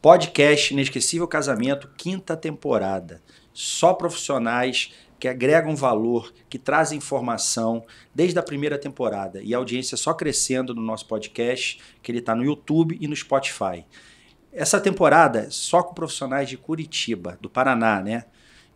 Podcast Inesquecível Casamento, quinta temporada. Só profissionais que agregam valor, que trazem informação desde a primeira temporada. E a audiência só crescendo no nosso podcast, que ele está no YouTube e no Spotify. Essa temporada só com profissionais de Curitiba, do Paraná, né?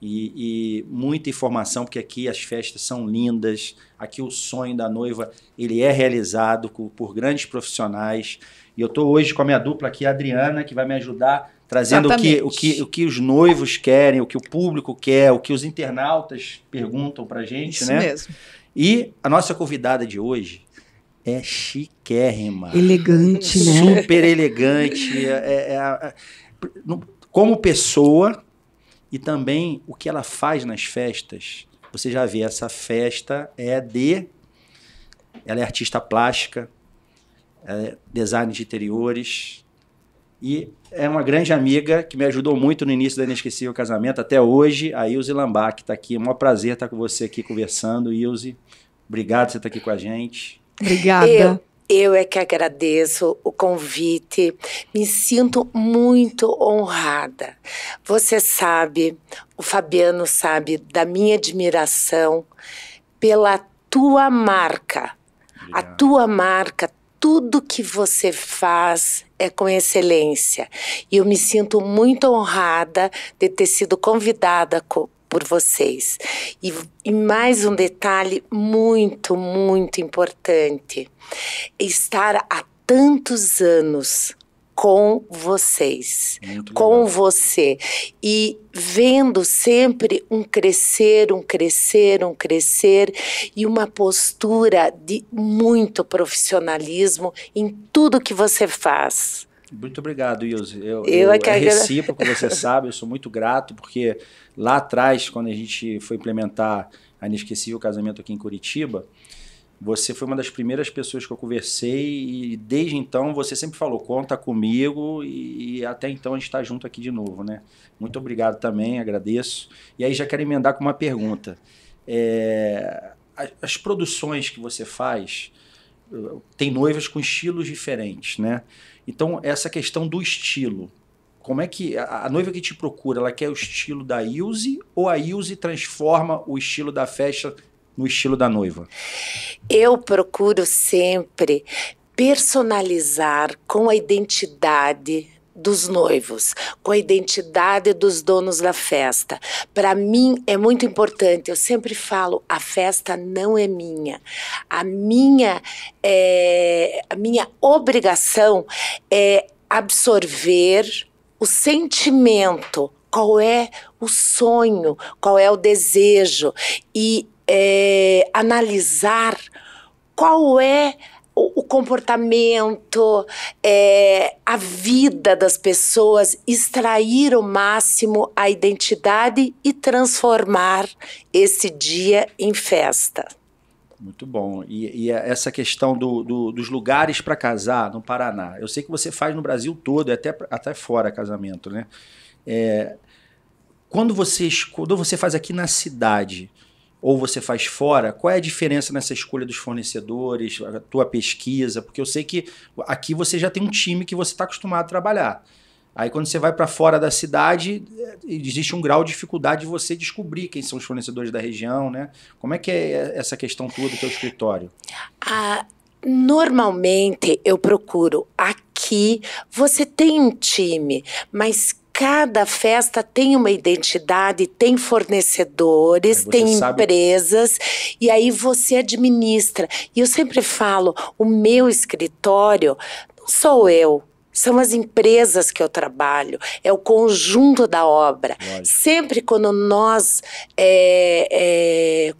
E, e, muita informação, porque aqui as festas são lindas, aqui o sonho da noiva ele é realizado por, por grandes profissionais. E eu estou hoje com a minha dupla aqui, a Adriana, que vai me ajudar trazendo o que, o, que, o que os noivos querem, o que o público quer, o que os internautas perguntam para gente, Isso né? mesmo. E a nossa convidada de hoje é chiquérrima. Elegante, né? Super elegante. É, é, é, é como pessoa, e também o que ela faz nas festas. Você já vê, essa festa é de. Ela é artista plástica, é design de interiores. E é uma grande amiga que me ajudou muito no início da Inesquecível Casamento, até hoje, a Ilze Lambá, que está aqui. É um prazer estar tá com você aqui conversando, Ilze. Obrigado por você estar tá aqui com a gente. Obrigada. Eu eu é que agradeço o convite, me sinto muito honrada. Você sabe, o Fabiano sabe da minha admiração pela tua marca. Obrigado. A tua marca, tudo que você faz é com excelência. E eu me sinto muito honrada de ter sido convidada por vocês. E, e mais um detalhe muito, muito importante: estar há tantos anos com vocês, Muito com legal. você. E vendo sempre um crescer, um crescer, um crescer e uma postura de muito profissionalismo em tudo que você faz. Muito obrigado, Ilse. Eu, eu, eu é, é recíproco, você sabe, eu sou muito grato, porque lá atrás, quando a gente foi implementar a Inesquecível Casamento aqui em Curitiba, você foi uma das primeiras pessoas que eu conversei e desde então você sempre falou, conta comigo e, e até então a gente está junto aqui de novo, né? Muito obrigado também, agradeço. E aí já quero emendar com uma pergunta. É, as, as produções que você faz, eh, tem noivas com estilos diferentes, né? Então, essa questão do estilo. Como é que a, a noiva que te procura, ela quer o estilo da Ilse ou a Ilse transforma o estilo da festa no estilo da noiva? Eu procuro sempre personalizar com a identidade dos noivos, com a identidade dos donos da festa. Para mim é muito importante, eu sempre falo, a festa não é minha. A minha é, a minha obrigação é absorver o sentimento, qual é o sonho, qual é o desejo e é, analisar qual é o, o comportamento, é, a vida das pessoas, extrair o máximo a identidade e transformar esse dia em festa. Muito bom. E, e é essa questão do, do, dos lugares para casar no Paraná, eu sei que você faz no Brasil todo, é até, até fora casamento, né? É, quando, você, quando você faz aqui na cidade, ou você faz fora? Qual é a diferença nessa escolha dos fornecedores, a tua pesquisa? Porque eu sei que aqui você já tem um time que você está acostumado a trabalhar. Aí quando você vai para fora da cidade, é, existe um grau de dificuldade de você descobrir quem são os fornecedores da região, né? Como é que é essa questão toda do teu escritório? Ah, normalmente eu procuro aqui, você tem um time, mas cada festa tem uma identidade, tem fornecedores, tem sabe... empresas, e aí você administra. E eu sempre falo: o meu escritório não sou eu, são as empresas que eu trabalho, é o conjunto da obra. Lógico. Sempre quando nós é, é,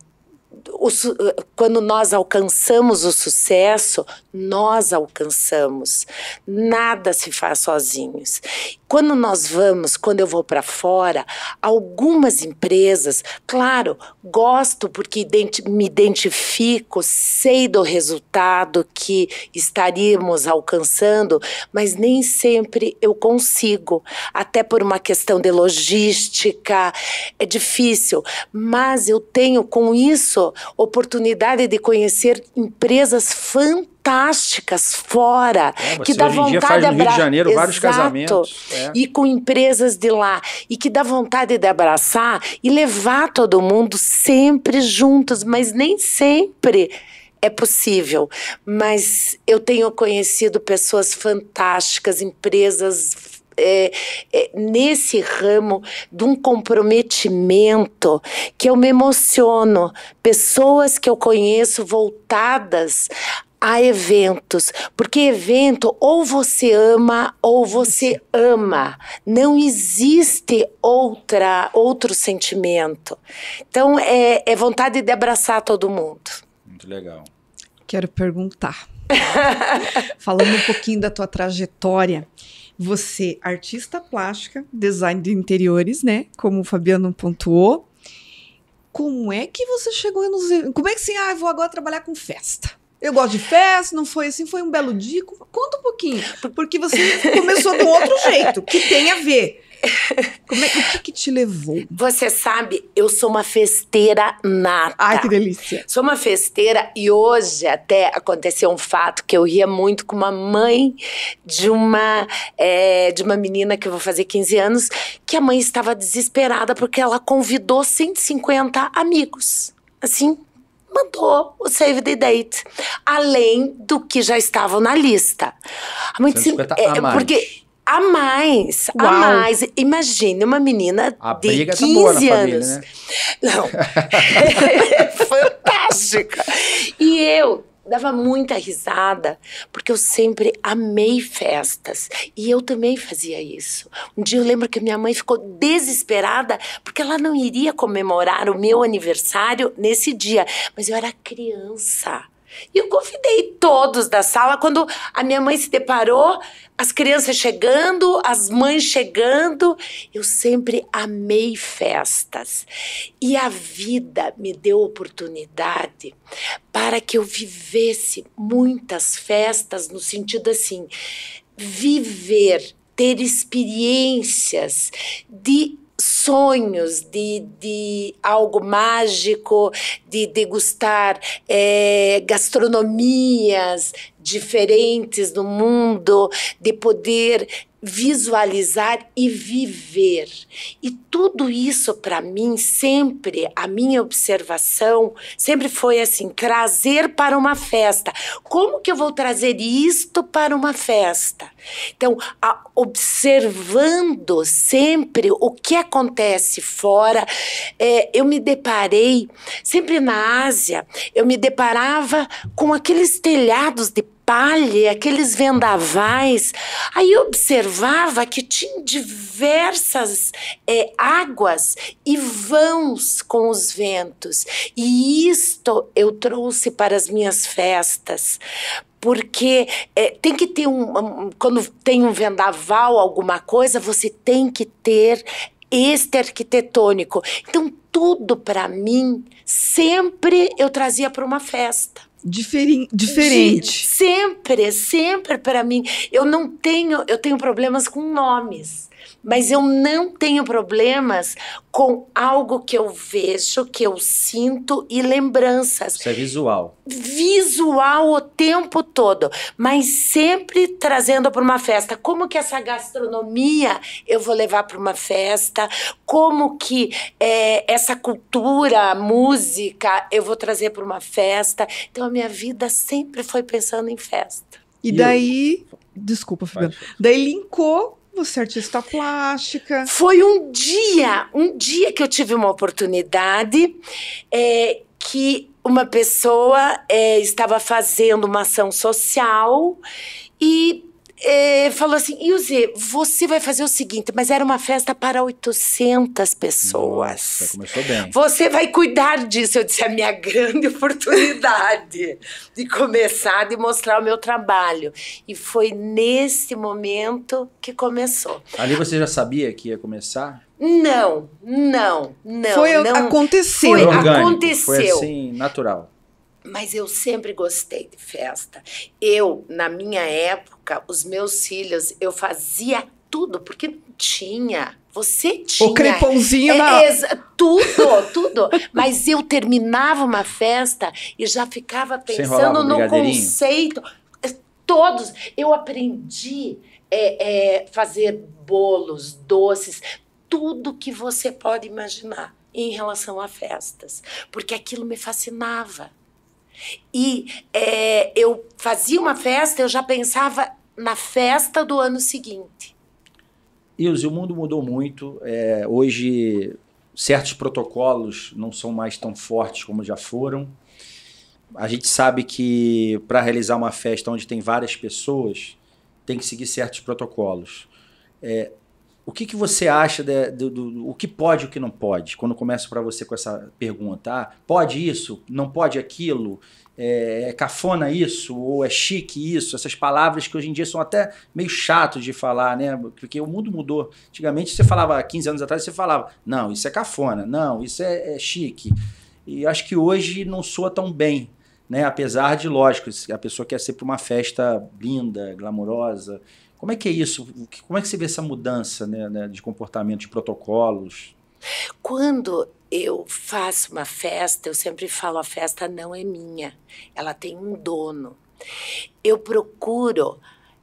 eh, quando nós alcançamos o sucesso, nós alcançamos. Nada se faz sozinhos. Quando nós vamos, quando eu vou para fora, algumas empresas, claro, gosto porque identi me identifico, sei do resultado que estaríamos alcançando, mas nem sempre eu consigo, até por uma questão de logística, é difícil, mas eu tenho com isso oportunidade de conhecer empresas fantásticas fora, é, que dá vontade dia faz no Rio de Janeiro Exato. vários casamentos. É. E com empresas de lá, e que dá vontade de abraçar e levar todo mundo sempre juntos, mas nem sempre é possível. Mas eu tenho conhecido pessoas fantásticas, empresas é, é, nesse ramo de um comprometimento que eu me emociono. Pessoas que eu conheço voltadas a eventos, porque evento ou você ama ou você ama. Não existe outra outro sentimento. Então é, é vontade de abraçar todo mundo. Muito legal. Quero perguntar. Falando um pouquinho da tua trajetória, você artista plástica, design de interiores, né? Como o Fabiano pontuou. Como é que você chegou nos. Como é que assim, ah, eu vou agora trabalhar com festa? Eu gosto de festa, não foi assim, foi um belo dia. Conta um pouquinho, porque você começou de um outro jeito, que tem a ver. Como é, o que, que te levou? Você sabe, eu sou uma festeira nata. Ai, que delícia. Sou uma festeira e hoje até aconteceu um fato que eu ria muito com uma mãe de uma, é, de uma menina que eu vou fazer 15 anos, que a mãe estava desesperada porque ela convidou 150 amigos. Assim, mandou o save the date, além do que já estavam na lista. A mãe disse, é, porque a mais, Uau. a mais. Imagine uma menina a de 15 tá anos. Família, né? Não. Fantástica. E eu dava muita risada, porque eu sempre amei festas. E eu também fazia isso. Um dia eu lembro que minha mãe ficou desesperada, porque ela não iria comemorar o meu aniversário nesse dia. Mas eu era criança. E eu convidei todos da sala. Quando a minha mãe se deparou, as crianças chegando, as mães chegando, eu sempre amei festas. E a vida me deu oportunidade para que eu vivesse muitas festas, no sentido assim, viver, ter experiências de sonhos de, de algo mágico, de degustar é, gastronomias diferentes no mundo, de poder visualizar e viver. E tudo isso para mim sempre a minha observação sempre foi assim, trazer para uma festa. Como que eu vou trazer isto para uma festa? Então, a, observando sempre o que acontece fora, é, eu me deparei sempre na Ásia, eu me deparava com aqueles telhados de palha, aqueles vendavais. Aí eu observava que tinha diversas é, águas e vãos com os ventos. E isto eu trouxe para as minhas festas, porque é, tem que ter um, um, quando tem um vendaval alguma coisa você tem que ter este arquitetônico então tudo para mim sempre eu trazia para uma festa Diferi diferente. De, sempre, sempre para mim. Eu não tenho, eu tenho problemas com nomes mas eu não tenho problemas com algo que eu vejo, que eu sinto e lembranças. Isso é visual. Visual o tempo todo, mas sempre trazendo para uma festa. Como que essa gastronomia eu vou levar para uma festa? Como que é, essa cultura, música eu vou trazer para uma festa? Então a minha vida sempre foi pensando em festa. E daí, desculpa, Fabiano. Daí linkou você é artista plástica. Foi um dia, um dia que eu tive uma oportunidade é, que uma pessoa é, estava fazendo uma ação social e é, falou assim: Ilze, você vai fazer o seguinte, mas era uma festa para 800 pessoas. Nossa, começou bem. Você vai cuidar disso. Eu disse: é a minha grande oportunidade de começar, de mostrar o meu trabalho. E foi nesse momento que começou. Ali você já sabia que ia começar? Não, não, não. Foi não. aconteceu. Foi, orgânico, aconteceu. Foi assim, natural. Mas eu sempre gostei de festa. Eu, na minha época, os meus filhos, eu fazia tudo, porque não tinha. Você tinha. O crepãozinho é, na... É, tudo, tudo. Mas eu terminava uma festa e já ficava pensando no conceito. É, todos. Eu aprendi é, é, fazer bolos, doces, tudo que você pode imaginar em relação a festas. Porque aquilo me fascinava. E é, eu fazia uma festa, eu já pensava na festa do ano seguinte. Ilse, o mundo mudou muito. É, hoje, certos protocolos não são mais tão fortes como já foram. A gente sabe que para realizar uma festa onde tem várias pessoas, tem que seguir certos protocolos. É, o que, que você acha de, do, do, o que pode e o que não pode? Quando começo para você com essa pergunta, ah, pode isso, não pode aquilo, é, é, cafona isso, ou é chique isso, essas palavras que hoje em dia são até meio chato de falar, né? Porque o mundo mudou. Antigamente você falava, 15 anos atrás, você falava, não, isso é cafona, não, isso é, é chique. E acho que hoje não soa tão bem. Né? Apesar de, lógico, a pessoa quer ser para uma festa linda, glamourosa, como é que é isso? Como é que você vê essa mudança né, né, de comportamento, de protocolos? Quando eu faço uma festa, eu sempre falo: a festa não é minha, ela tem um dono. Eu procuro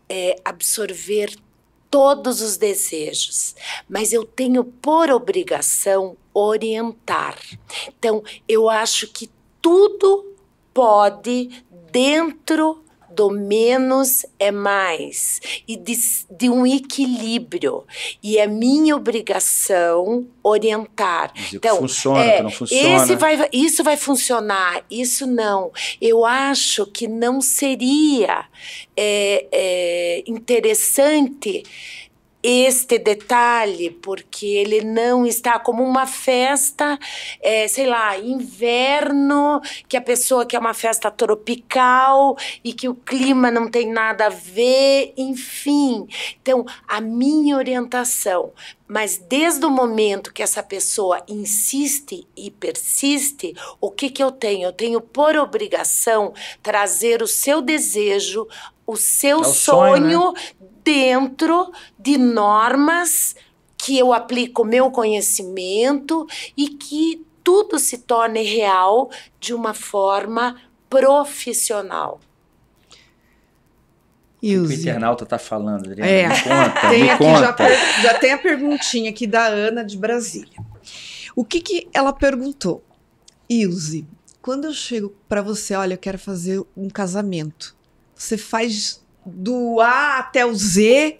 é, absorver todos os desejos, mas eu tenho por obrigação orientar. Então, eu acho que tudo pode, dentro do menos é mais e de, de um equilíbrio. E é minha obrigação orientar. Dizer então, funciona, é, não funciona. Vai, isso vai funcionar, isso não. Eu acho que não seria é, é, interessante este detalhe, porque ele não está como uma festa, é, sei lá, inverno, que a pessoa quer é uma festa tropical e que o clima não tem nada a ver, enfim. Então, a minha orientação, mas desde o momento que essa pessoa insiste e persiste, o que, que eu tenho? Eu tenho por obrigação trazer o seu desejo o seu é o sonho, né? sonho né? dentro de normas que eu aplico meu conhecimento e que tudo se torne real de uma forma profissional. E o internauta está falando, Adriana? É. Me conta, tem me aqui, conta. Já, já, tem a perguntinha aqui da Ana de Brasília. O que, que ela perguntou? Ilse, quando eu chego para você, olha, eu quero fazer um casamento. Você faz do A até o Z.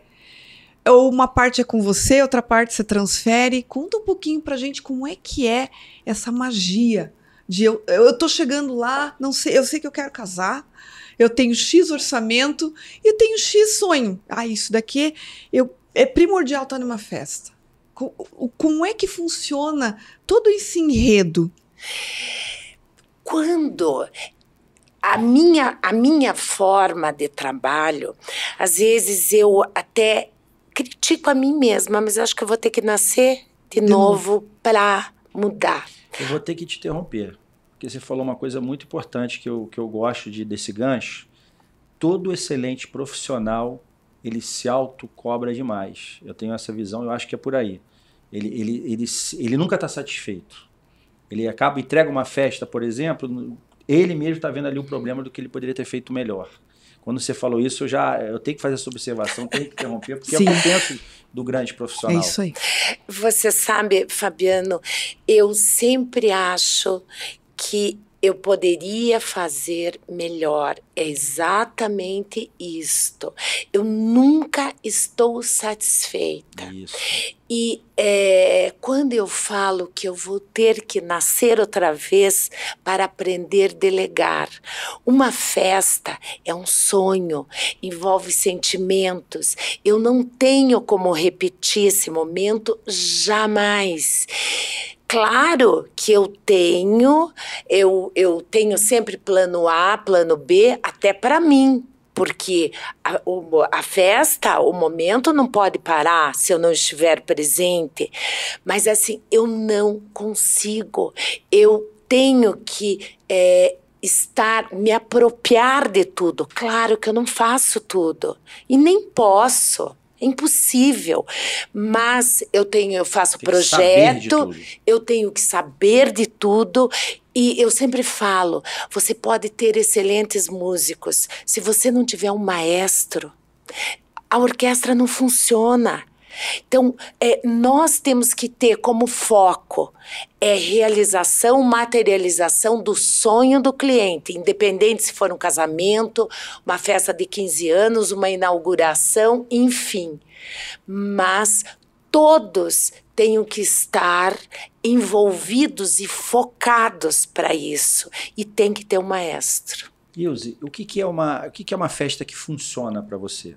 Ou é uma parte é com você, outra parte você transfere. Conta um pouquinho pra gente como é que é essa magia de eu, eu tô chegando lá, não sei, eu sei que eu quero casar, eu tenho X orçamento e eu tenho X sonho. Ah, isso daqui eu, é primordial estar tá numa festa. Como, como é que funciona todo esse enredo? Quando a minha, a minha forma de trabalho, às vezes eu até critico a mim mesma, mas acho que eu vou ter que nascer de, de novo, novo. para mudar. Eu vou ter que te interromper, porque você falou uma coisa muito importante que eu, que eu gosto de, desse gancho. Todo excelente profissional, ele se autocobra demais. Eu tenho essa visão, eu acho que é por aí. Ele, ele, ele, ele nunca está satisfeito. Ele acaba, entrega uma festa, por exemplo, ele mesmo está vendo ali o problema do que ele poderia ter feito melhor. Quando você falou isso, eu já eu tenho que fazer essa observação, tenho que interromper, porque Sim. é o penso do grande profissional. É isso aí. Você sabe, Fabiano, eu sempre acho que eu poderia fazer melhor. É exatamente isto. Eu nunca estou satisfeita. Isso. E é, quando eu falo que eu vou ter que nascer outra vez para aprender a delegar, uma festa é um sonho, envolve sentimentos. Eu não tenho como repetir esse momento jamais. Claro que eu tenho, eu, eu tenho sempre plano A, plano B, até para mim, porque a, a, festa, o momento não pode parar se eu não estiver presente. Mas assim, eu não consigo, eu tenho que é, estar, me apropriar de tudo. Claro que eu não faço tudo e nem posso. É impossível. Mas eu tenho, eu faço Tem projeto, eu tenho que saber de tudo e eu sempre falo, você pode ter excelentes músicos, se você não tiver um maestro, a orquestra não funciona. Então, é, nós temos que ter como foco é realização, materialização do sonho do cliente, independente se for um casamento, uma festa de 15 anos, uma inauguração, enfim. Mas todos tenham que estar envolvidos e focados para isso e tem que ter um maestro. Ilse, o que, que é uma o que, que é uma festa que funciona para você?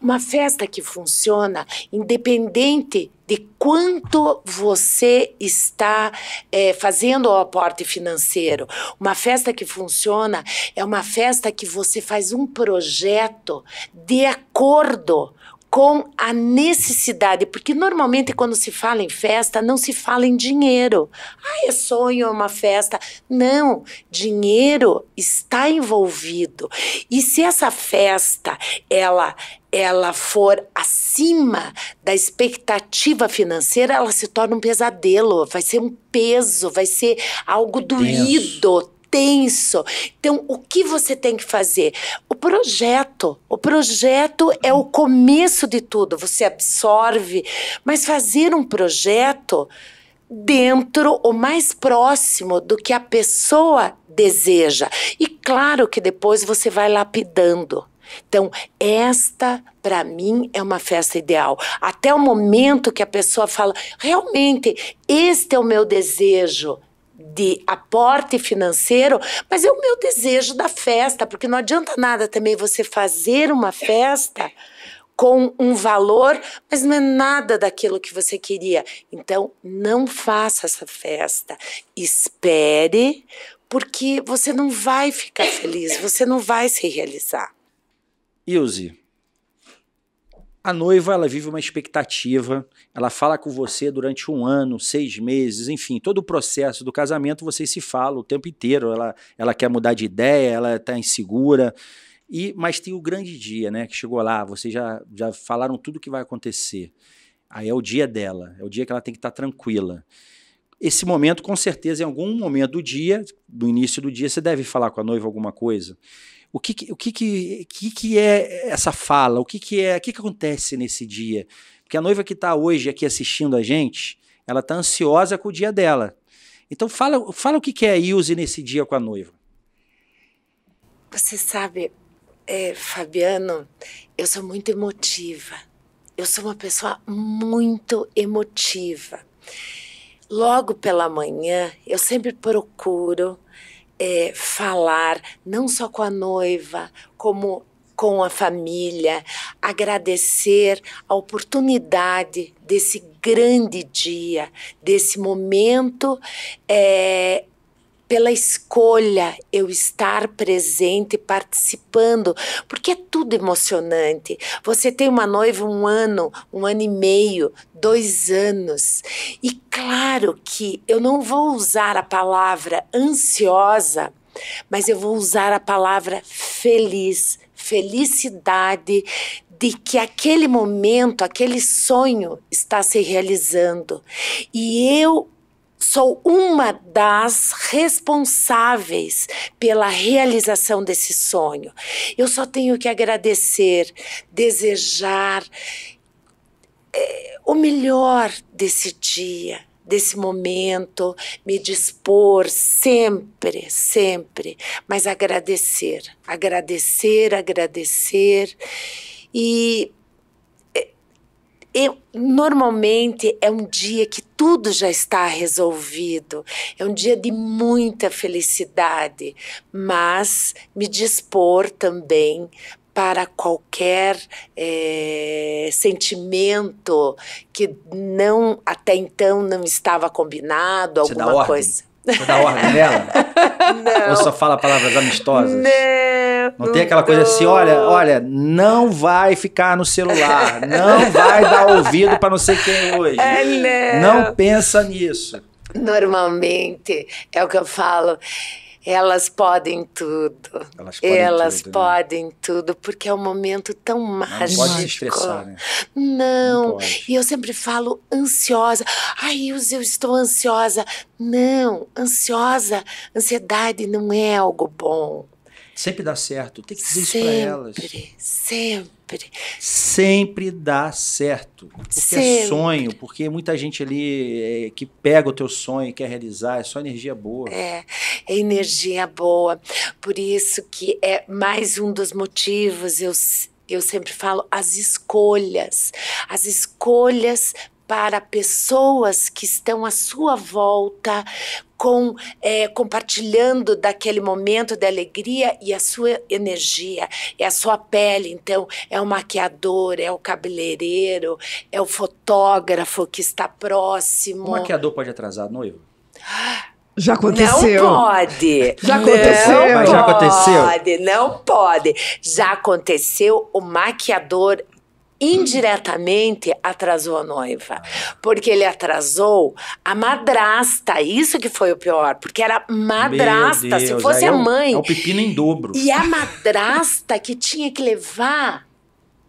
Uma festa que funciona independente de quanto você está é, fazendo o aporte financeiro. Uma festa que funciona é uma festa que você faz um projeto de acordo com a necessidade, porque normalmente quando se fala em festa, não se fala em dinheiro. Ah, é sonho, é uma festa. Não, dinheiro está envolvido. E se essa festa, ela ela for acima da expectativa financeira, ela se torna um pesadelo, vai ser um peso, vai ser algo é doído, intenso. Então, o que você tem que fazer? O projeto. O projeto é o começo de tudo. Você absorve, mas fazer um projeto dentro o mais próximo do que a pessoa deseja. E claro que depois você vai lapidando. Então, esta para mim é uma festa ideal. Até o momento que a pessoa fala, realmente, este é o meu desejo de aporte financeiro, mas é o meu desejo da festa, porque não adianta nada também você fazer uma festa com um valor, mas não é nada daquilo que você queria. Então, não faça essa festa. Espere, porque você não vai ficar feliz, você não vai se realizar. Ilze, a noiva ela vive uma expectativa, ela fala com você durante um ano, seis meses, enfim, todo o processo do casamento vocês se falam o tempo inteiro. Ela, ela quer mudar de ideia, ela está insegura. E mas tem o grande dia, né? Que chegou lá, vocês já, já falaram tudo o que vai acontecer. Aí é o dia dela, é o dia que ela tem que estar tá tranquila. Esse momento, com certeza, em algum momento do dia, do início do dia, você deve falar com a noiva alguma coisa o que, o que, que, que, que é essa fala? O que, que é? O que, que acontece nesse dia? Porque a noiva que está hoje aqui assistindo a gente, ela está ansiosa com o dia dela. Então fala, fala o que, que é a Ilse nesse dia com a noiva. Você sabe, é, Fabiano, eu sou muito emotiva. Eu sou uma pessoa muito emotiva. Logo pela manhã, eu sempre procuro é, falar não só com a noiva, como com a família, agradecer a oportunidade desse grande dia, desse momento é, pela escolha eu estar presente, participando, porque é tudo emocionante. Você tem uma noiva um ano, um ano e meio, dois anos. E claro que eu não vou usar a palavra ansiosa, mas eu vou usar a palavra feliz, felicidade de que aquele momento, aquele sonho está se realizando. E eu sou uma das responsáveis pela realização desse sonho. Eu só tenho que agradecer, desejar é, o melhor desse dia, desse momento, me dispor sempre, sempre, mas agradecer, agradecer, agradecer e eu, normalmente é um dia que tudo já está resolvido, é um dia de muita felicidade, mas me dispor também para qualquer é, sentimento que não até então não estava combinado, Você alguma coisa. Você dá ordem nela? não. Ou só fala palavras amistosas? Não. Não, tem aquela coisa assim, olha, olha, não vai ficar no celular, não vai dar ouvido para não sei quem hoje. É, né? Não pensa nisso. Normalmente, é o que eu falo. Elas podem tudo. Elas podem, Elas tudo, né? podem né? tudo, porque é um momento tão mágico. Não pode se estressar, né? Não. não e eu sempre falo ansiosa. Ai, eu estou ansiosa. Não, ansiosa, ansiedade não é algo bom. Sempre dá certo. Tem que dizer sempre, isso pra elas. Sempre, sempre. Sempre dá certo. Porque é sempre. é sonho, porque muita gente ali é, que pega o teu sonho e quer realizar, é só energia boa. É, é energia boa. Por isso que é mais um dos motivos, eu, eu sempre falo, as escolhas. As escolhas para pessoas que estão à sua volta com é, compartilhando daquele momento de alegria e a sua energia, é a sua pele. Então, é o maquiador, é o cabeleireiro, é o fotógrafo que está próximo. O maquiador pode atrasar a noiva? Já aconteceu. Não pode. Já aconteceu. Não já aconteceu. Pode, não pode. Já aconteceu o maquiador indiretamente atrasou a noiva, porque ele atrasou a madrasta, isso que foi o pior, porque era madrasta, Deus, se fosse a é mãe. É o, é o pepino em dobro. E a madrasta que tinha que levar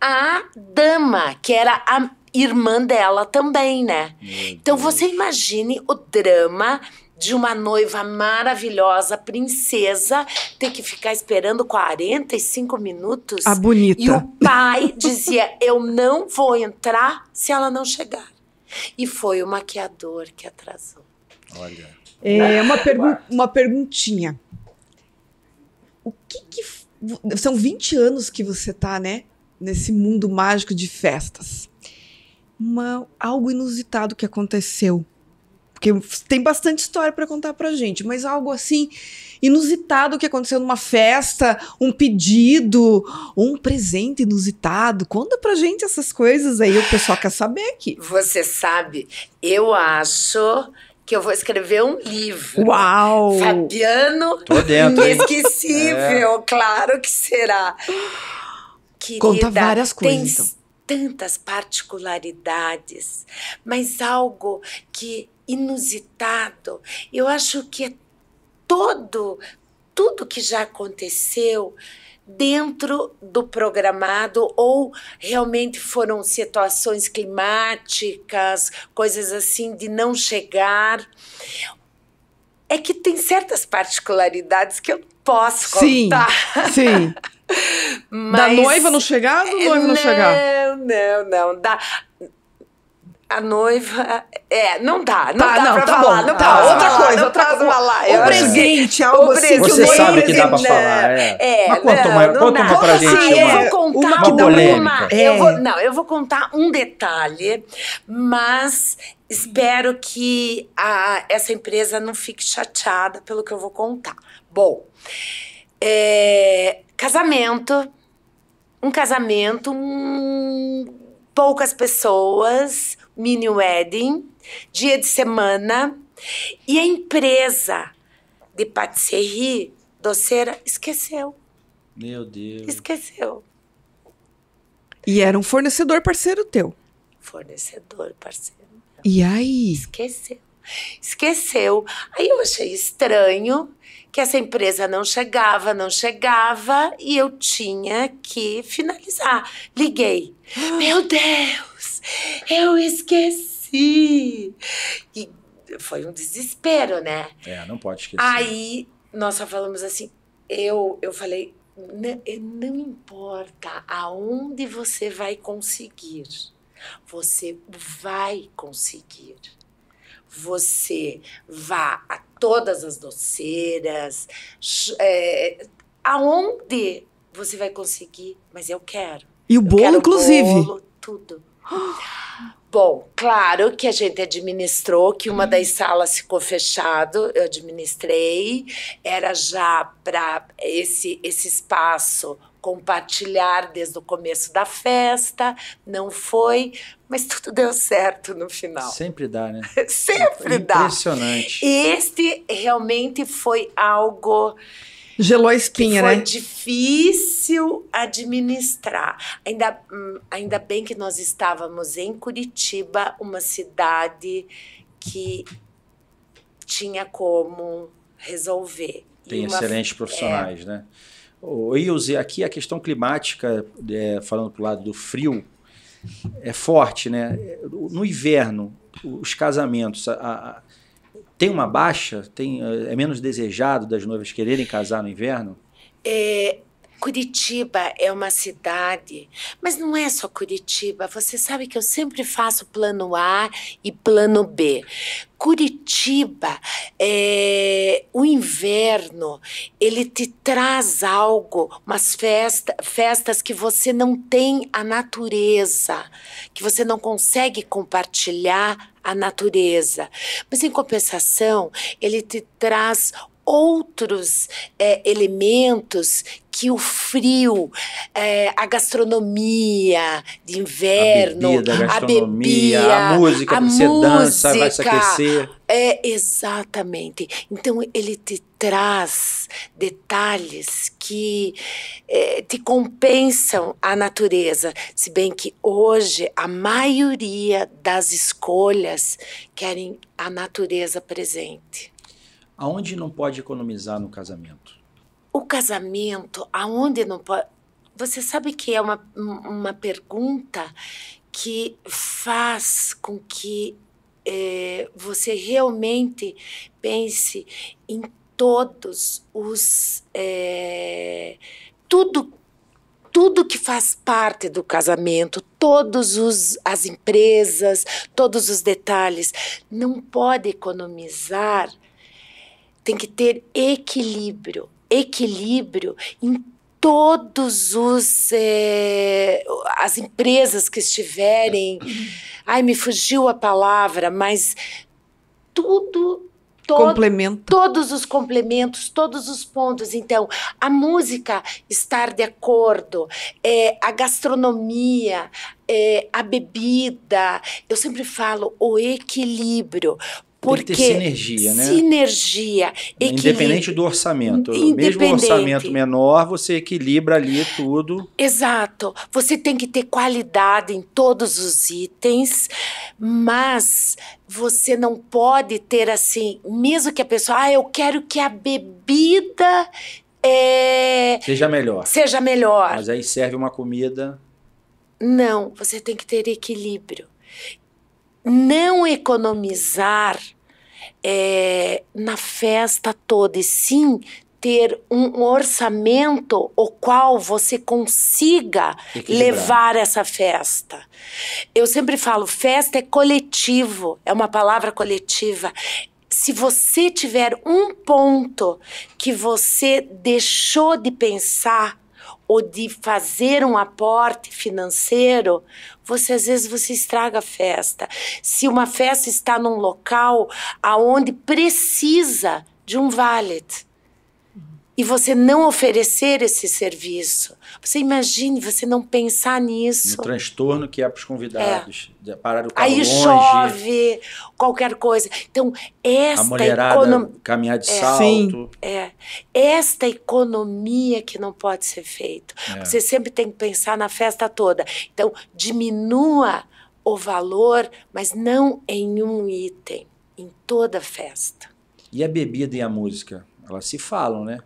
a dama, que era a irmã dela também, né? Então você imagine o drama de uma noiva maravilhosa, princesa, ter que ficar esperando 45 minutos. A bonita. E o pai dizia: Eu não vou entrar se ela não chegar. E foi o maquiador que atrasou. Olha. É, uma, pergu uma perguntinha. O que, que São 20 anos que você tá, né? Nesse mundo mágico de festas. Uma, algo inusitado que aconteceu porque tem bastante história para contar para gente, mas algo assim inusitado que aconteceu numa festa, um pedido, um presente inusitado. Conta para gente essas coisas aí, o pessoal quer saber aqui. Você sabe, eu acho que eu vou escrever um livro. Uau! Fabiano Tô dentro, Inesquecível, é. claro que será. Querida, Conta várias coisas, então. tantas particularidades, mas algo que inusitado. Eu acho que é todo tudo que já aconteceu dentro do programado ou realmente foram situações climáticas, coisas assim de não chegar. É que tem certas particularidades que eu posso contar. Sim. sim. Mas, da noiva não chegar, do noivo não, não chegar? Não, não, não. Da, a noiva. É, não dá. Não tá, dá não, pra tá falar. Bom, não tá, tá outra falar, coisa, outra coisa. Falar. o presente, é algo assim. Você sabe que dá pra falar. É. é Mas conta uma, não, conta uma pra gente. Eu uma, vou contar uma, uma polêmica. É. Eu vou, é. não, eu vou contar um detalhe, mas espero que a, essa empresa não fique chateada pelo que eu vou contar. Bom, é, casamento. Um casamento, hum, poucas pessoas, mini wedding, dia de semana e a empresa de patisserie, doceira, esqueceu. Meu Deus. Esqueceu. E era um fornecedor parceiro teu. Fornecedor parceiro. E aí? Esqueceu. Esqueceu. Aí eu achei estranho que essa empresa não chegava, não chegava e eu tinha que finalizar. Liguei. Meu Deus! eu esqueci. E foi um desespero, né? É, não pode esquecer. Aí nós só falamos assim, eu, eu falei, não, importa aonde você vai conseguir, você vai conseguir. Você vá a todas as doceiras, é, aonde você vai conseguir, mas eu quero. E o bolo, inclusive. O bolo, tudo. Bom, claro que a gente administrou, que uma das uhum. salas ficou fechado, eu administrei. Era já para esse, esse espaço compartilhar desde o começo da festa, não foi, mas tudo deu certo no final. Sempre dá, né? Sempre é impressionante. dá. Impressionante. Este realmente foi algo Gelou a espinha, foi né? Foi difícil administrar. Ainda, hum, ainda bem que nós estávamos em Curitiba, uma cidade que tinha como resolver. Tem uma, excelentes é profissionais, é... né? O Ilze, aqui a questão climática, é, falando para o lado do frio, é forte, né? É, no inverno, os casamentos, a, a tem uma baixa? Tem, eh, é menos desejado das noivas quererem casar no inverno? É, Curitiba é uma cidade, mas não é só Curitiba. Você sabe que eu sempre faço plano A e plano B. Curitiba, é, o inverno, ele te traz algo, umas festa, festas que você não tem a natureza, que você não consegue compartilhar a natureza. Mas em compensação, ele te traz outros é, elementos que o frio, é, a gastronomia de inverno, a bebida, a, a música, a você música, dança, vai se aquecer. É, exatamente. Então ele te traz detalhes que é, te compensam a natureza. Se bem que hoje a maioria das escolhas querem a natureza presente. Aonde não pode economizar no casamento? O casamento, aonde não pode. Você sabe que é uma, uma pergunta que faz com que é, você realmente pense em todos os é, tudo tudo que faz parte do casamento, todos os as empresas, todos os detalhes, não pode economizar tem que ter equilíbrio equilíbrio em todos os eh, as empresas que estiverem uhum. ai me fugiu a palavra mas tudo complemento todos os complementos todos os pontos então a música estar de acordo eh, a gastronomia eh, a bebida eu sempre falo o equilíbrio porque Tem que ter sinergia, né? Sinergia. Né? Independente do orçamento. Independente. Mesmo orçamento menor, você equilibra ali tudo. Exato. Você tem que ter qualidade em todos os itens, mas você não pode ter assim, mesmo que a pessoa, ah, eu quero que a bebida é, seja melhor. Seja melhor. Mas aí serve uma comida. Não, você tem que ter equilíbrio. Não economizar é, na festa toda, e sim ter um orçamento o qual você consiga levar essa festa. Eu sempre falo, festa é coletivo, é uma palavra coletiva. Se você tiver um ponto que você deixou de pensar ou de fazer um aporte financeiro, você às vezes você estraga a festa. Se uma festa está num local aonde precisa de um valet, e você não oferecer esse serviço. Você imagine, você não pensar nisso. No transtorno que é para os convidados. É. Parar o carro Aí longe. chove, qualquer coisa. Então, esta A mulherada econom... caminhar de é. salto. Sim. É. Esta economia que não pode ser feita. É. Você sempre tem que pensar na festa toda. Então, diminua o valor, mas não em um item, em toda a festa. E a bebida e a música? Elas se falam, né?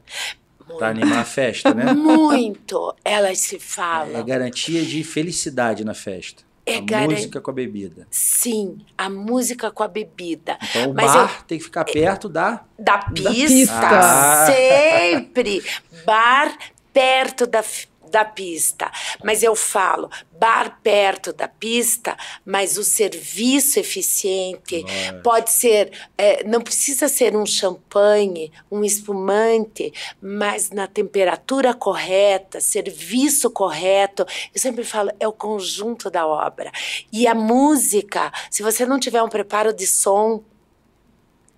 Para animar a festa, né? Muito! Elas se falam. É garantia de felicidade na festa. É a música com a bebida. Sim, a música com a bebida. Então o Mas bar eu... tem que ficar perto da... Da pista. Da pista. Ah. Sempre! Bar perto da da pista, mas eu falo bar perto da pista, mas o serviço eficiente Nossa. pode ser, é, não precisa ser um champanhe, um espumante, mas na temperatura correta, serviço correto. Eu sempre falo, é o conjunto da obra. E a música, se você não tiver um preparo de som,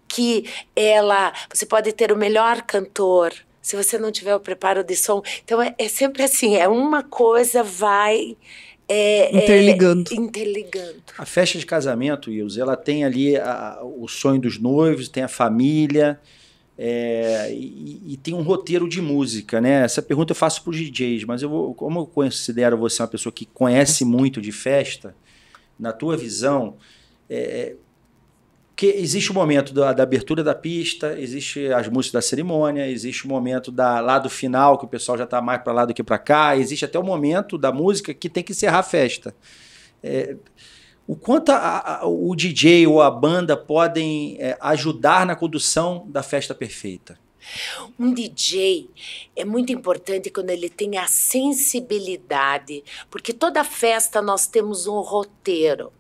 que ela, você pode ter o melhor cantor, se você não tiver o preparo de som. Então é, é sempre assim, é uma coisa vai. É, é interligando. É, interligando. A festa de casamento, Wilson, ela tem ali a, o sonho dos noivos, tem a família. É, e, e, tem um roteiro de música, né? Essa pergunta eu faço para os DJs, mas eu vou, como eu considero você uma pessoa que conhece uhum. muito de festa, na tua visão, é, é porque existe o momento da, da, abertura da pista, existe as músicas da cerimônia, existe o momento da, lá do final, que o pessoal já está mais para lá do que para cá, existe até o momento da música que tem que encerrar a festa. É, o quanto a, a, o DJ ou a banda podem é, ajudar na condução da festa perfeita? Um DJ é muito importante quando ele tem a sensibilidade, porque toda festa nós temos um roteiro,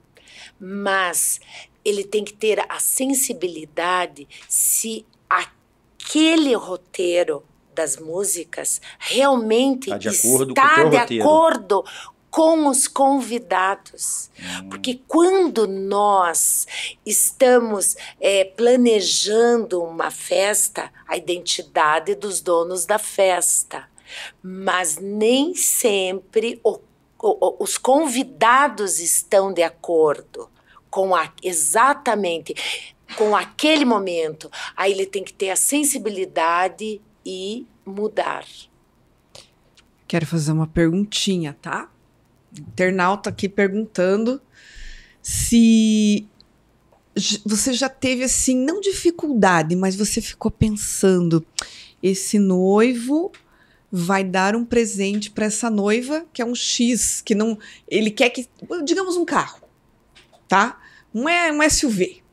mas ele tem que ter a sensibilidade se aquele roteiro das músicas realmente tá de está de acordo com os convidados. Hum. Porque quando nós estamos é, planejando uma festa, a identidade dos donos da festa. Mas nem sempre o, o, os convidados estão de acordo com a, exatamente com aquele momento. Aí ele tem que ter a sensibilidade e mudar. Quero fazer uma perguntinha, tá? Internauta aqui perguntando se você já teve assim, não dificuldade, mas você ficou pensando, esse noivo vai dar um presente para essa noiva, que é um X, que não, ele quer que, digamos um carro, tá? um, é, um SUV.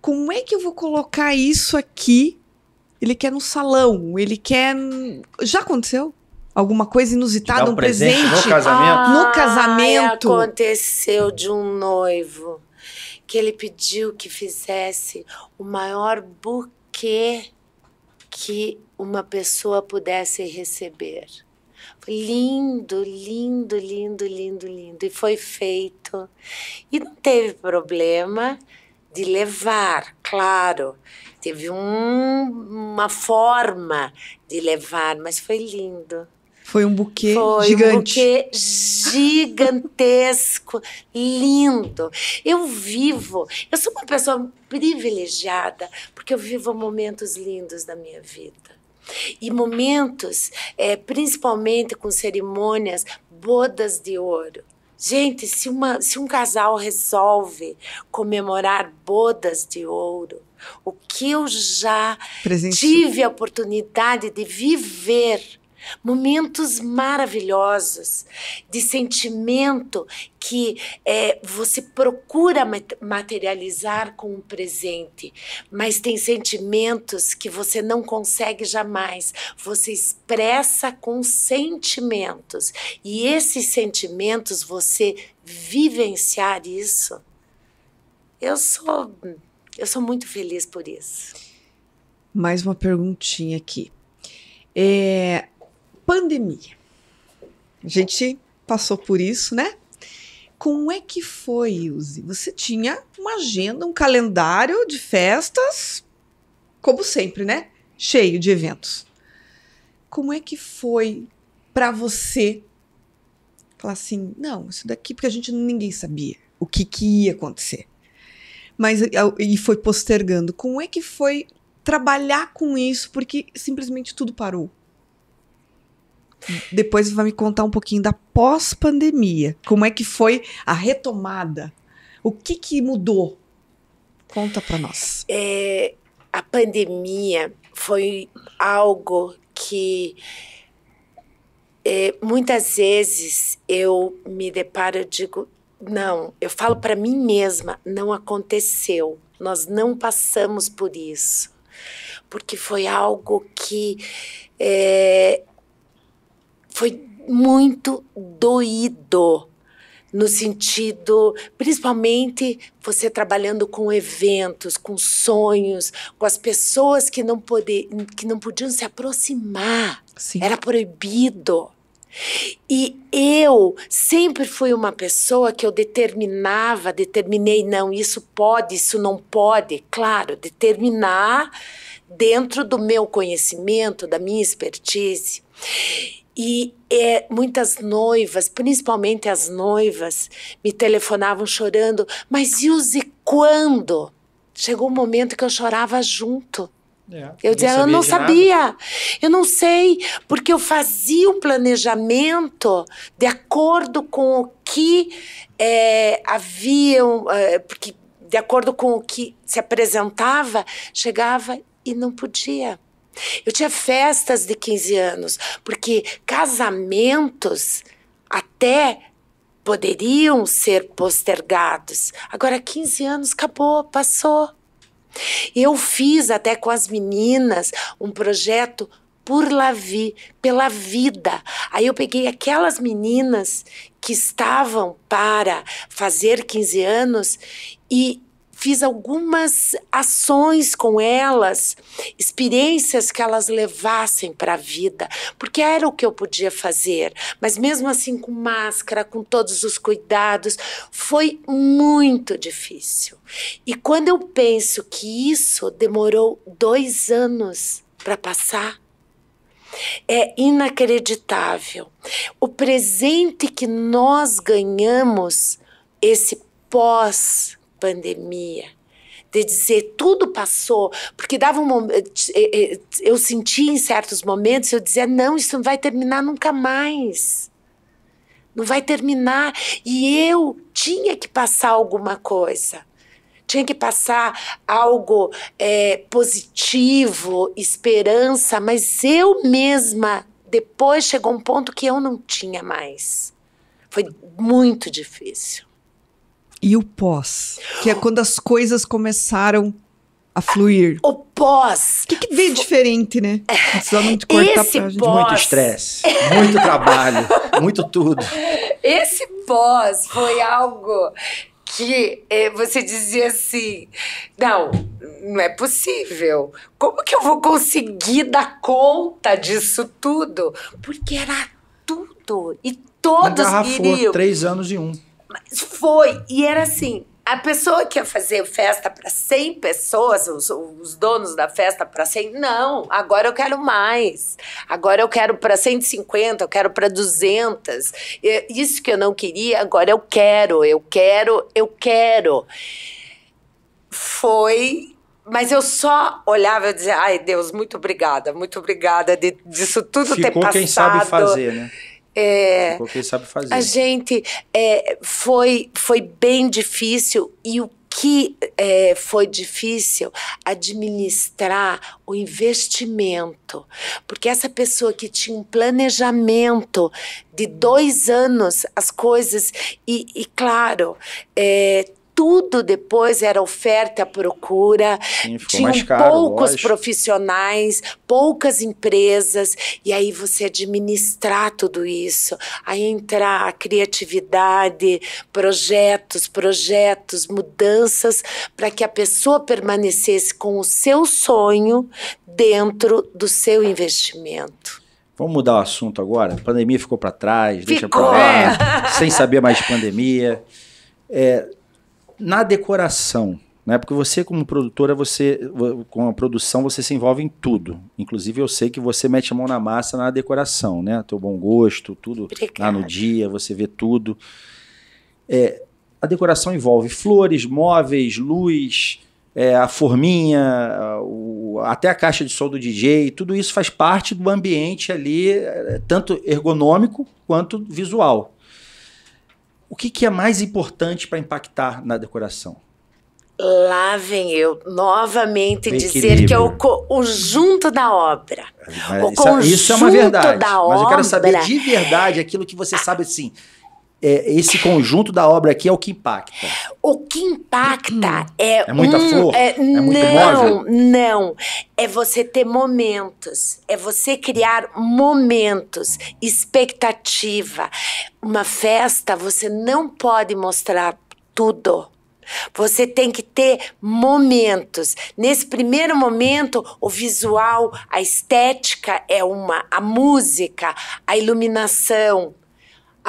Como é que eu vou colocar isso aqui? Ele quer no salão, ele quer. Já aconteceu? alguma coisa inusitada, um, um presente, presente, no casamento. Ah, no casamento. aconteceu de um noivo que ele pediu que fizesse o maior buquê que uma pessoa pudesse receber lindo, lindo, lindo, lindo, lindo. E foi feito. E não teve problema de levar, claro. Teve um, uma forma de levar, mas foi lindo. Foi um buquê Foi gigante. um buquê gigantesco, lindo. Eu vivo, eu sou uma pessoa privilegiada, porque eu vivo momentos lindos da minha vida. E momentos, é, principalmente com cerimônias, bodas de ouro. Gente, se, uma, se um casal resolve comemorar bodas de ouro, o que eu já tive a oportunidade de viver momentos maravilhosos de sentimento que é, você procura materializar com o presente, mas tem sentimentos que você não consegue jamais. Você expressa com sentimentos e esses sentimentos você vivenciar isso. Eu sou eu sou muito feliz por isso. Mais uma perguntinha aqui. É, pandemia. A gente passou por isso, né? Como é que foi, Ilse? Você tinha uma agenda, um calendário de festas, como sempre, né? Cheio de eventos. Como é que foi para você falar assim, não, isso daqui porque a gente ninguém sabia o que, que ia acontecer. Mas eh, eh, e foi postergando. Como é que foi trabalhar com isso porque simplesmente tudo parou? depois vai me contar um pouquinho da pós-pandemia. Como é que foi a retomada? O que, que mudou? Conta para nós. É, a pandemia foi algo que é, muitas vezes eu me deparo, e digo, não, eu falo para mim mesma, não aconteceu. Nós não passamos por isso. Porque foi algo que é, foi muito doído no sentido, principalmente você trabalhando com eventos, com sonhos, com as pessoas que não, poder, que não podiam se aproximar. Sim. Era proibido. E eu sempre fui uma pessoa que eu determinava, determinei, não, isso pode, isso não pode. Claro, determinar dentro do meu conhecimento, da minha expertise. E é, muitas noivas, principalmente as noivas, me telefonavam chorando. Mas use quando? Chegou um momento que eu chorava junto. É, eu dizia, eu não sabia, nada. eu não sei, porque eu fazia um planejamento de acordo com o que é, havia, é, porque de acordo com o que se apresentava, chegava e não podia. Eu tinha festas de 15 anos, porque casamentos até poderiam ser postergados. Agora, 15 anos acabou, passou. Eu fiz até com as meninas um projeto por la vie, pela vida. Aí eu peguei aquelas meninas que estavam para fazer 15 anos e fiz algumas ações com elas, experiências que elas levassem para a vida, porque era o que eu podia fazer, mas mesmo assim com máscara, com todos os cuidados, foi muito difícil. E quando eu penso que isso demorou dois anos para passar, é inacreditável. O presente que nós ganhamos, esse pós pandemia de dizer tudo passou, porque dava um momento eh, eh, eh, eu sentia em certos momentos eu dizia não, isso não vai terminar nunca mais. Não vai terminar e eu tinha que passar alguma coisa. Tinha que passar algo é, positivo, esperança, mas eu mesma, depois chegou um ponto que eu não tinha mais. Foi muito difícil. E o pós, que é quando as coisas começaram a fluir. O pós. O que, que veio diferente, né? É. Só não te cortar Esse pra gente. Pós. Muito estresse, muito trabalho, muito tudo. Esse pós foi algo que eh, você dizia assim: não, não é possível. Como que eu vou conseguir dar conta disso tudo? Porque era tudo. E todos queriam. três anos e um. Mas foi, e era assim, a pessoa que ia fazer festa para 100 pessoas, os, os, donos da festa para 100, não, agora eu quero mais. Agora eu quero para 150, eu quero para 200. Isso que eu não queria, agora eu quero, eu quero, eu quero. Foi. Mas eu só olhava e dizia, ai Deus, muito obrigada, muito obrigada de, disso tudo Ficou ter passado. Ficou quem sabe fazer, né? É, Porque sabe fazer. A gente é, foi, foi bem difícil e o que é, foi difícil administrar o investimento, porque essa pessoa que tinha um planejamento de dois anos, as coisas, e, e claro, é, tudo depois era oferta, procura, Sim, tinham caro, poucos lógico. profissionais, poucas empresas, e aí você administrar tudo isso, aí entrar a criatividade, projetos, projetos, mudanças, para que a pessoa permanecesse com o seu sonho dentro do seu investimento. Vamos mudar o assunto agora? A pandemia ficou para trás, ficou. deixa para lá, é. sem saber mais de pandemia. É, na decoração, né? Porque você como produtora, você com a produção você se envolve em tudo. Inclusive eu sei que você mete a mão na massa na decoração, né? Teu bom gosto, tudo Obrigada. lá no dia, você vê tudo. É, a decoração envolve flores, móveis, luz, é, a forminha, o, até a caixa de som do DJ, tudo isso faz parte do ambiente ali, é, tanto ergonômico quanto visual. O que, que é mais importante para impactar na decoração? Lá vem eu novamente Bem dizer equilíbrio. que é o junto da obra. Mas é, o isso, conjunto é, isso é uma verdade. mas eu quero saber de verdade aquilo que você sabe assim é, esse conjunto da obra aqui é o que impacta. O que impacta hum. é. É muita hum, flor? É, é muito não, móvel? não. É você ter momentos. É você criar momentos, expectativa. Uma festa, você não pode mostrar tudo. Você tem que ter momentos. Nesse primeiro momento, o visual, a estética é uma, a música, a iluminação,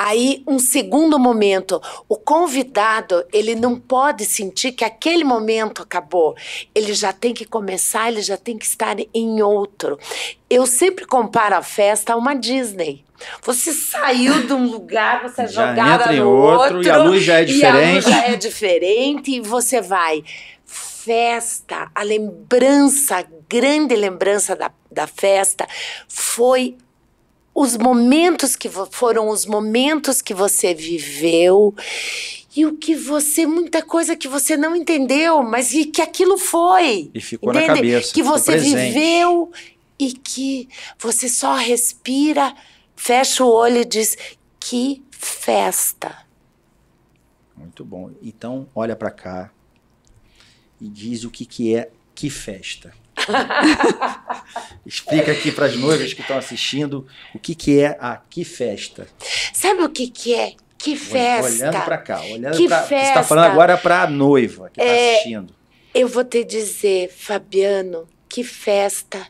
Aí, um segundo momento, o convidado, ele não pode sentir que aquele momento acabou. Ele já tem que começar, ele já tem que estar em outro. Eu sempre comparo a festa a uma Disney. Você saiu de um lugar, você é jogada no outro, outro, e a luz já é diferente. E a luz já é diferente e você vai festa, a lembrança, a grande lembrança da, da festa foi os momentos que foram os momentos que você viveu e o que você muita coisa que você não entendeu, mas e que aquilo foi. E ficou entende? na cabeça. Que você presente. viveu e que você só respira, fecha o olho e diz que festa. Muito bom. Então olha para cá e diz o que que é que festa. Explica aqui para as noivas que estão assistindo o que, que é a Que Festa. Sabe o que, que é? Que festa! Olhando para cá, olhando Você tá está falando agora para a noiva que está é, assistindo. Eu vou te dizer, Fabiano, que festa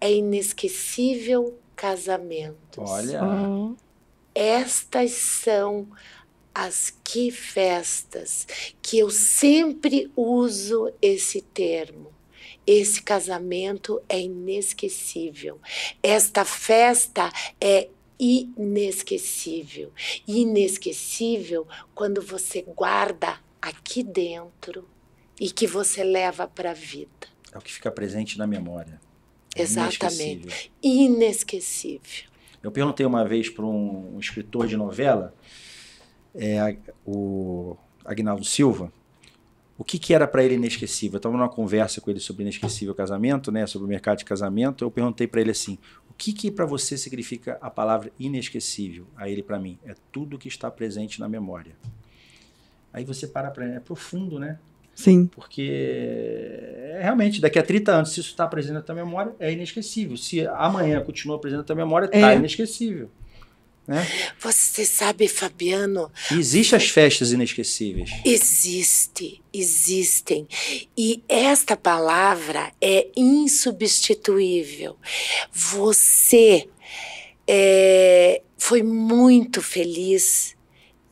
é inesquecível casamento. Olha. Uhum. Estas são as que festas que eu sempre uso esse termo. Esse casamento é inesquecível. Esta festa é inesquecível. Inesquecível quando você guarda aqui dentro e que você leva para a vida. É o que fica presente na memória. É Exatamente. Inesquecível. inesquecível. Eu perguntei uma vez para um, escritor de novela, é, o Agnaldo Silva, o que, que era para ele inesquecível? Eu estava numa conversa com ele sobre inesquecível casamento, né, sobre o mercado de casamento. Eu perguntei para ele assim: o que, que para você significa a palavra inesquecível? A ele, para mim, é tudo que está presente na memória. Aí você para para é profundo, né? Sim. Porque é, realmente, daqui a 30 anos, se isso está presente na tua memória, é inesquecível. Se amanhã continua presente na tua memória, está é. inesquecível. Né? Você sabe, Fabiano. Existem as festas inesquecíveis. Existe, existem. E esta palavra é insubstituível. Você é, foi muito feliz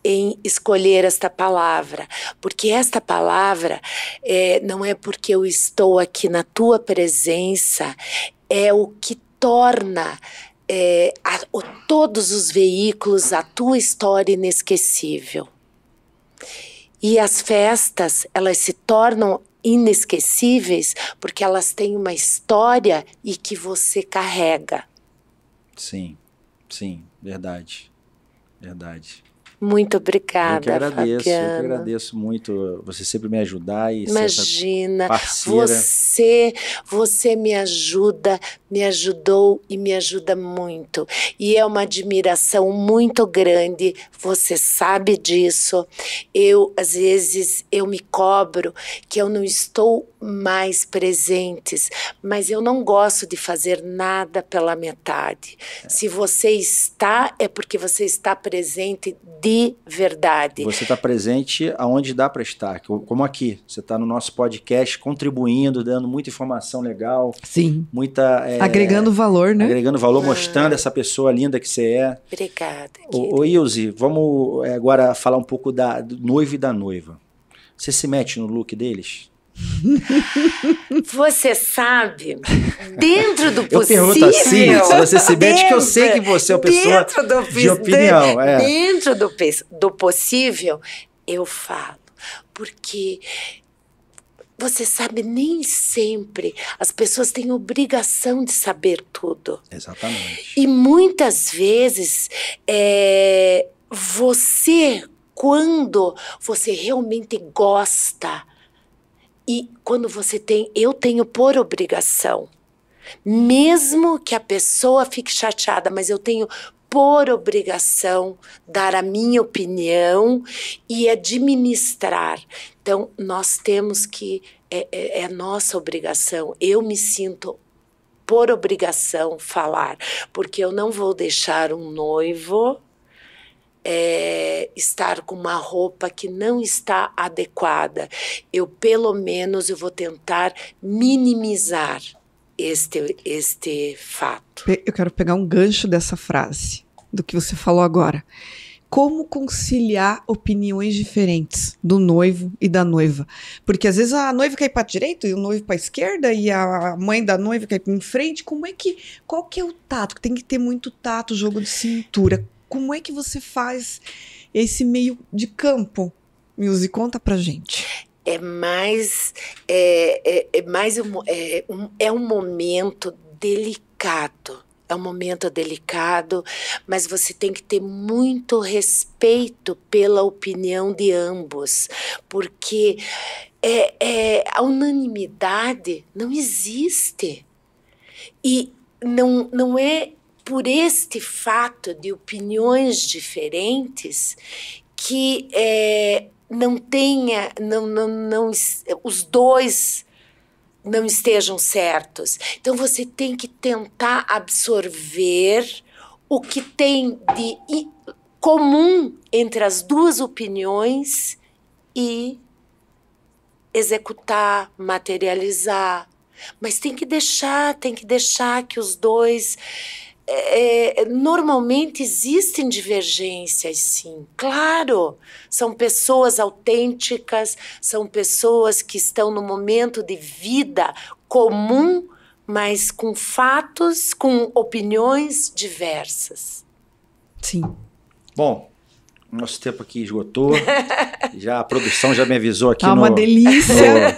em escolher esta palavra, porque esta palavra é, não é porque eu estou aqui na tua presença, é o que torna é, a, o, todos os veículos, a tua história inesquecível. E as festas, elas se tornam inesquecíveis porque elas têm uma história e que você carrega. Sim, sim, verdade. Verdade. Muito obrigada, eu que agradeço, Fabiano. Eu que agradeço muito você sempre me ajudar e Imagina, você, você me ajuda, me ajudou e me ajuda muito. E é uma admiração muito grande, você sabe disso. Eu às vezes eu me cobro que eu não estou mais presentes, mas eu não gosto de fazer nada pela metade. É. Se você está, é porque você está presente de verdade. Você está presente aonde dá para estar, como aqui. Você está no nosso podcast contribuindo, dando muita informação legal. Sim. Muita. É, agregando valor, né? Agregando valor, ah. mostrando essa pessoa linda que você é. Obrigada. Ô, Ilze, vamos é, agora falar um pouco da, do noivo e da noiva. Você se mete no look deles? Você sabe, dentro do possível. Eu pergunto assim, se você se mete, que eu sei que você é uma pessoa do, de opinião. É. Dentro do, do possível, eu falo. Porque você sabe, nem sempre as pessoas têm obrigação de saber tudo. Exatamente. E muitas vezes é, você, quando você realmente gosta e quando você tem, eu tenho por obrigação, mesmo que a pessoa fique chateada, mas eu tenho por obrigação dar a minha opinião e administrar. Então, nós temos que, é, é, é nossa obrigação. Eu me sinto por obrigação falar, porque eu não vou deixar um noivo é, estar com uma roupa que não está adequada. Eu, pelo menos, eu vou tentar minimizar este, este fato. Eu quero pegar um gancho dessa frase, do que você falou agora. Como conciliar opiniões diferentes do noivo e da noiva? Porque às vezes a noiva quer ir para a direita e o noivo para a esquerda e a mãe da noiva quer ir em frente. Como é que qual que é o tato? Tem que ter muito tato, jogo de cintura como é que você faz esse meio de campo? Muse, conta pra gente. É mais, é, é, é mais um, é, um, é um momento delicado. É um momento delicado, mas você tem que ter muito respeito pela opinião de ambos, porque é, é a unanimidade não existe. E não, não é por este fato de opiniões diferentes que é, não tenha, não, não, não, os dois não estejam certos. Então você tem que tentar absorver o que tem de comum entre as duas opiniões e executar, materializar. Mas tem que deixar, tem que deixar que os dois é, é, normalmente existem divergências, sim. Claro, são pessoas autênticas, são pessoas que estão no momento de vida comum, mas com fatos, com opiniões diversas. Sim. Bom, nosso tempo aqui esgotou. já a produção já me avisou aqui tá no, uma delícia.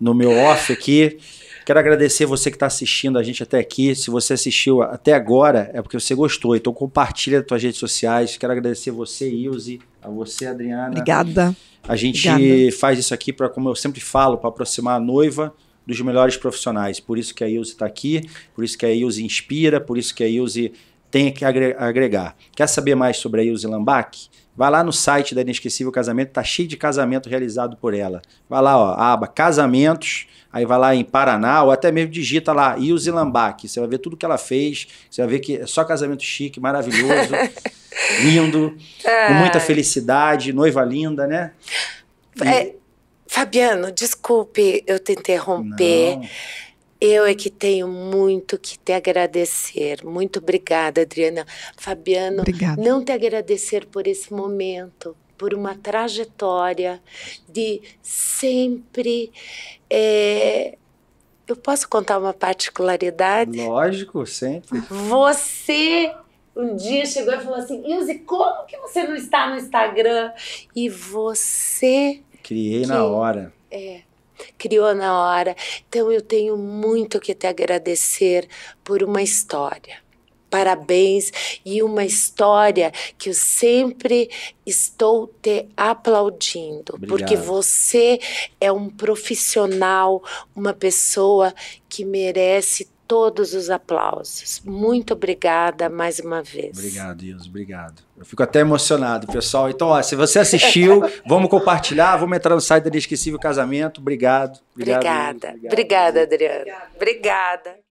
no, no meu off aqui. Quero agradecer você que está assistindo a gente até aqui. Se você assistiu até agora, é porque você gostou. Então compartilha as suas redes sociais. Quero agradecer você, Ilze, a você, Adriana. Obrigada. A gente Obrigada. faz isso aqui para, como eu sempre falo, para aproximar a noiva dos melhores profissionais. Por isso que a Ilze está aqui, por isso que a Ilze inspira, por isso que a Ilze tem que agregar. Quer saber mais sobre a Ilze Lambach? Vai lá no site da Inesquecível Casamento, tá cheio de casamento realizado por ela. Vai lá, ó, aba Casamentos, aí vai lá em Paraná, ou até mesmo digita lá Ilse Lambac. Você vai ver tudo que ela fez, você vai ver que é só casamento chique, maravilhoso, lindo, com muita felicidade, noiva linda, né? E... É, Fabiano, desculpe eu te interromper. Não. Eu é que tenho muito que te agradecer. Muito obrigada, Adriana. Fabiano, obrigada. não te agradecer por esse momento, por uma trajetória de sempre. É... Eu posso contar uma particularidade? Lógico, sempre. Você um dia chegou e falou assim: Ilse, como que você não está no Instagram? E você. Criei que... na hora. É criou na hora. Então eu tenho muito que te agradecer por uma história. Parabéns e uma história que eu sempre estou te aplaudindo, Obrigado. porque você é um profissional, uma pessoa que merece todos os aplausos. Muito obrigada mais uma vez. Obrigado, Ilse, obrigado. Eu fico até emocionado, pessoal. Então, ó, se você assistiu, vamos compartilhar, vamos entrar no site da Inesquecível Casamento. Obrigado. obrigado obrigada. Ilse, obrigado, obrigada, Adriana. Obrigada. obrigada.